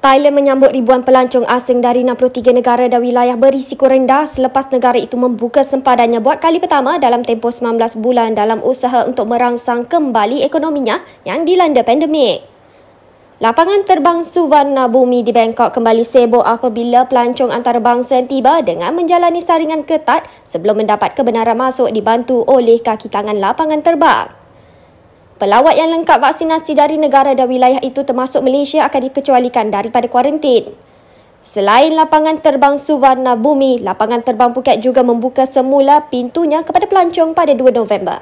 Thailand menyambut ribuan pelancong asing dari 63 negara dan wilayah berisiko rendah selepas negara itu membuka sempadannya buat kali pertama dalam tempoh 19 bulan dalam usaha untuk merangsang kembali ekonominya yang dilanda pandemik. Lapangan terbang Suvarna Bumi di Bangkok kembali sibuk apabila pelancong antarabangsa yang tiba dengan menjalani saringan ketat sebelum mendapat kebenaran masuk dibantu oleh kaki tangan lapangan terbang. Pelawat yang lengkap vaksinasi dari negara dan wilayah itu termasuk Malaysia akan dikecualikan daripada kuarantin. Selain lapangan terbang Suvarna Bumi, lapangan terbang Phuket juga membuka semula pintunya kepada pelancong pada 2 November.